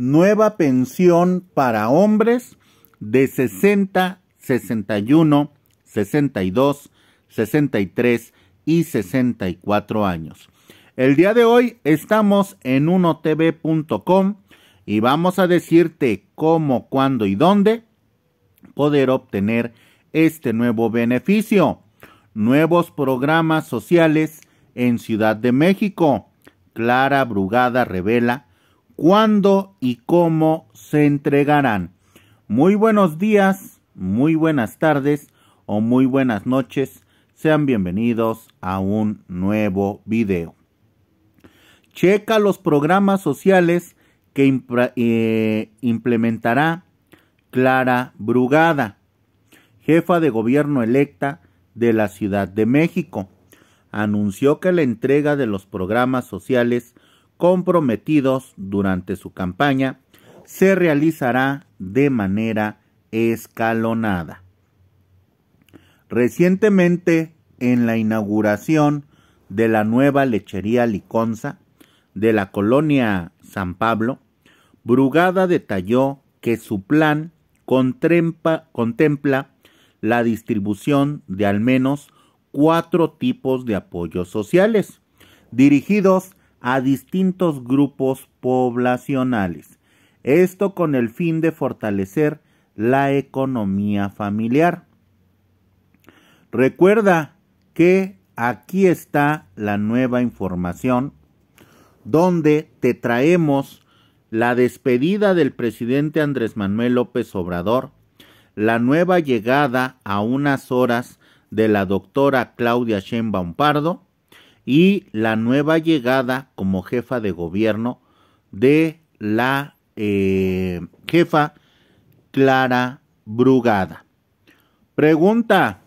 nueva pensión para hombres de 60, 61, 62, 63 y 64 años. El día de hoy estamos en unotv.com y vamos a decirte cómo, cuándo y dónde poder obtener este nuevo beneficio. Nuevos programas sociales en Ciudad de México. Clara Brugada revela cuándo y cómo se entregarán. Muy buenos días, muy buenas tardes o muy buenas noches. Sean bienvenidos a un nuevo video. Checa los programas sociales que eh, implementará Clara Brugada, jefa de gobierno electa de la Ciudad de México. Anunció que la entrega de los programas sociales comprometidos durante su campaña se realizará de manera escalonada. Recientemente, en la inauguración de la nueva lechería Liconza de la colonia San Pablo, Brugada detalló que su plan contempla la distribución de al menos cuatro tipos de apoyos sociales dirigidos a distintos grupos poblacionales. Esto con el fin de fortalecer la economía familiar. Recuerda que aquí está la nueva información donde te traemos la despedida del presidente Andrés Manuel López Obrador, la nueva llegada a unas horas de la doctora Claudia Sheinbaum Pardo, y la nueva llegada como jefa de gobierno de la eh, jefa Clara Brugada. Pregunta,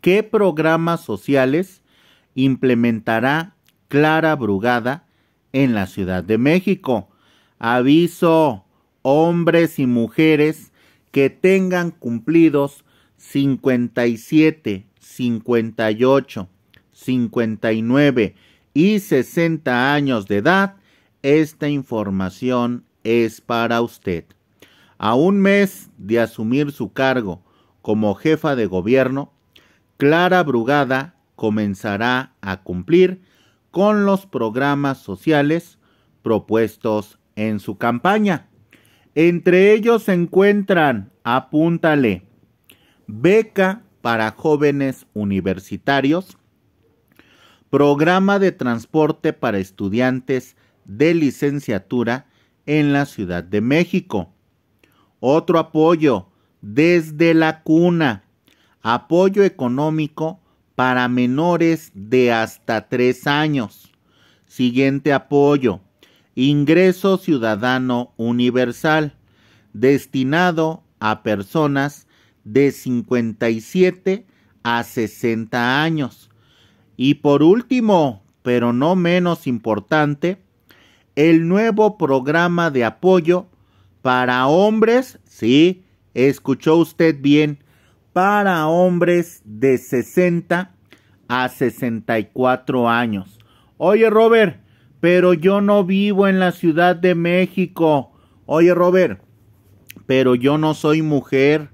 ¿qué programas sociales implementará Clara Brugada en la Ciudad de México? Aviso, hombres y mujeres que tengan cumplidos 57, 58, 59 y 60 años de edad, esta información es para usted. A un mes de asumir su cargo como jefa de gobierno, Clara Brugada comenzará a cumplir con los programas sociales propuestos en su campaña. Entre ellos se encuentran, apúntale, beca para jóvenes universitarios, Programa de Transporte para Estudiantes de Licenciatura en la Ciudad de México. Otro apoyo desde la cuna. Apoyo económico para menores de hasta tres años. Siguiente apoyo. Ingreso Ciudadano Universal destinado a personas de 57 a 60 años y por último, pero no menos importante, el nuevo programa de apoyo para hombres, sí, escuchó usted bien, para hombres de 60 a 64 años. Oye, Robert, pero yo no vivo en la Ciudad de México. Oye, Robert, pero yo no soy mujer.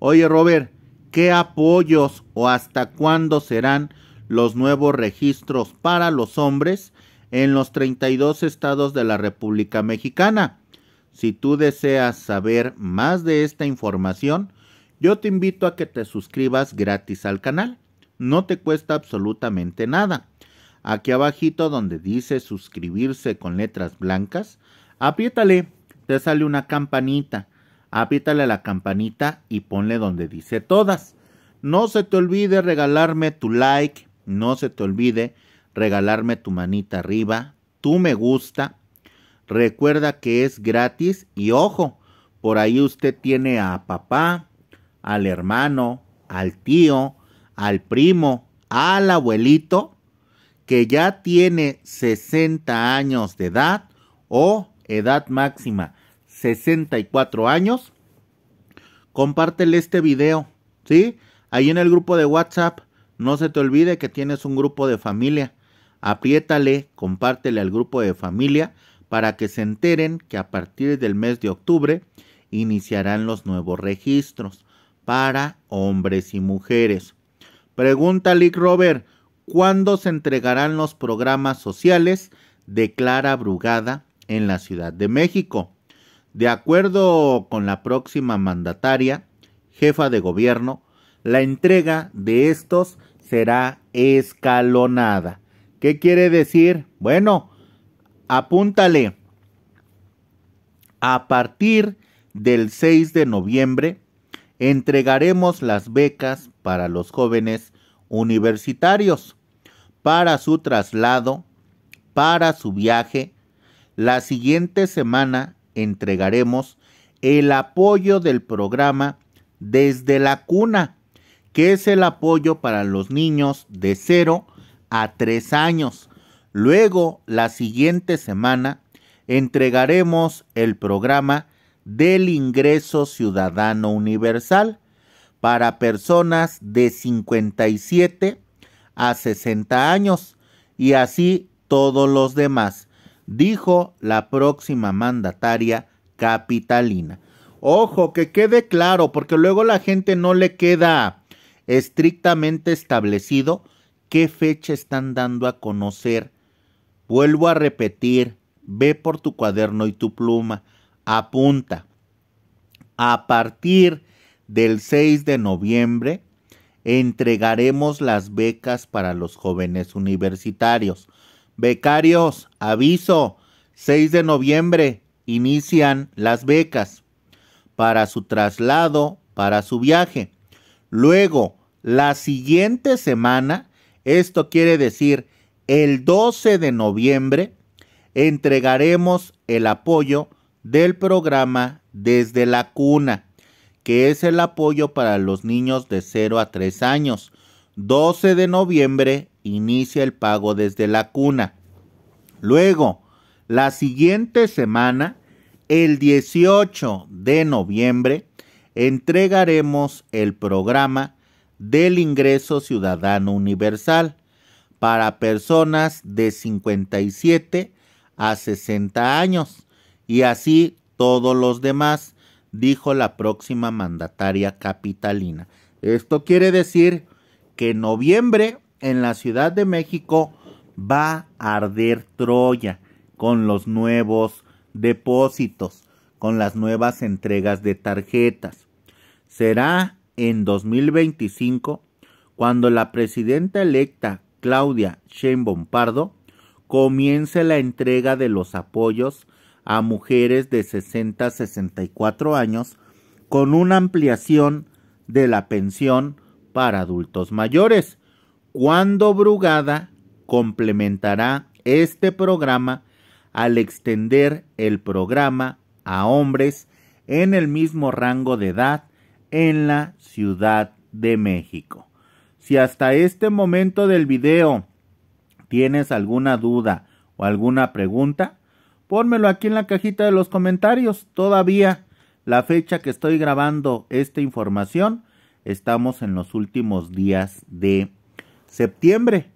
Oye, Robert, ¿qué apoyos o hasta cuándo serán los nuevos registros para los hombres en los 32 estados de la República Mexicana. Si tú deseas saber más de esta información, yo te invito a que te suscribas gratis al canal. No te cuesta absolutamente nada. Aquí abajito donde dice suscribirse con letras blancas, apriétale, te sale una campanita. Apriétale la campanita y ponle donde dice todas. No se te olvide regalarme tu like, no se te olvide regalarme tu manita arriba, tu me gusta. Recuerda que es gratis y ojo, por ahí usted tiene a papá, al hermano, al tío, al primo, al abuelito que ya tiene 60 años de edad o edad máxima 64 años, compártele este video, ¿sí? Ahí en el grupo de WhatsApp no se te olvide que tienes un grupo de familia. Apriétale, compártele al grupo de familia para que se enteren que a partir del mes de octubre iniciarán los nuevos registros para hombres y mujeres. Pregunta Robert, ¿cuándo se entregarán los programas sociales de Clara Brugada en la Ciudad de México? De acuerdo con la próxima mandataria, jefa de gobierno, la entrega de estos será escalonada. ¿Qué quiere decir? Bueno, apúntale. A partir del 6 de noviembre entregaremos las becas para los jóvenes universitarios, para su traslado, para su viaje. La siguiente semana entregaremos el apoyo del programa desde la cuna que es el apoyo para los niños de 0 a 3 años. Luego, la siguiente semana, entregaremos el programa del ingreso ciudadano universal para personas de 57 a 60 años y así todos los demás, dijo la próxima mandataria capitalina. Ojo, que quede claro, porque luego la gente no le queda estrictamente establecido qué fecha están dando a conocer. Vuelvo a repetir, ve por tu cuaderno y tu pluma, apunta. A partir del 6 de noviembre entregaremos las becas para los jóvenes universitarios. Becarios, aviso, 6 de noviembre inician las becas para su traslado, para su viaje. Luego, la siguiente semana, esto quiere decir el 12 de noviembre, entregaremos el apoyo del programa Desde la Cuna, que es el apoyo para los niños de 0 a 3 años. 12 de noviembre inicia el pago desde la cuna. Luego, la siguiente semana, el 18 de noviembre, entregaremos el programa del ingreso ciudadano universal para personas de 57 a 60 años y así todos los demás, dijo la próxima mandataria capitalina. Esto quiere decir que en noviembre en la Ciudad de México va a arder Troya con los nuevos depósitos, con las nuevas entregas de tarjetas. Será en 2025 cuando la presidenta electa Claudia Sheinbaum Pardo comience la entrega de los apoyos a mujeres de 60 a 64 años con una ampliación de la pensión para adultos mayores, cuando Brugada complementará este programa al extender el programa a hombres en el mismo rango de edad en la Ciudad de México. Si hasta este momento del video tienes alguna duda o alguna pregunta, pónmelo aquí en la cajita de los comentarios. Todavía la fecha que estoy grabando esta información, estamos en los últimos días de septiembre.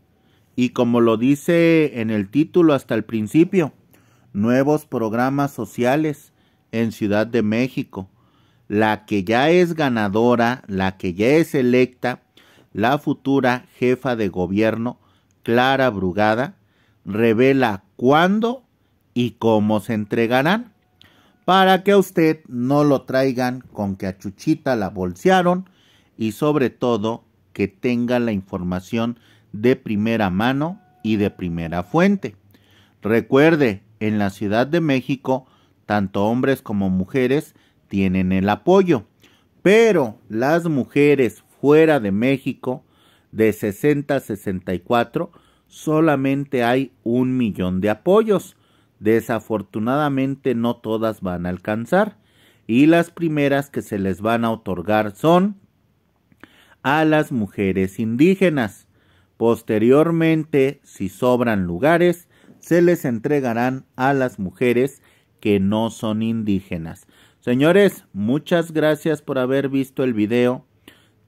Y como lo dice en el título hasta el principio, nuevos programas sociales en Ciudad de México la que ya es ganadora, la que ya es electa, la futura jefa de gobierno, Clara Brugada, revela cuándo y cómo se entregarán, para que a usted no lo traigan con que a Chuchita la bolsearon y sobre todo que tenga la información de primera mano y de primera fuente. Recuerde, en la Ciudad de México, tanto hombres como mujeres tienen el apoyo. Pero las mujeres fuera de México, de 60 a 64, solamente hay un millón de apoyos. Desafortunadamente no todas van a alcanzar. Y las primeras que se les van a otorgar son a las mujeres indígenas. Posteriormente, si sobran lugares, se les entregarán a las mujeres que no son indígenas. Señores, muchas gracias por haber visto el video.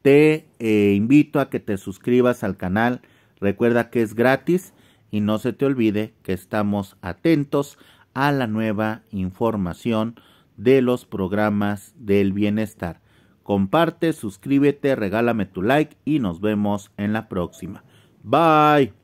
Te eh, invito a que te suscribas al canal. Recuerda que es gratis y no se te olvide que estamos atentos a la nueva información de los programas del bienestar. Comparte, suscríbete, regálame tu like y nos vemos en la próxima. Bye.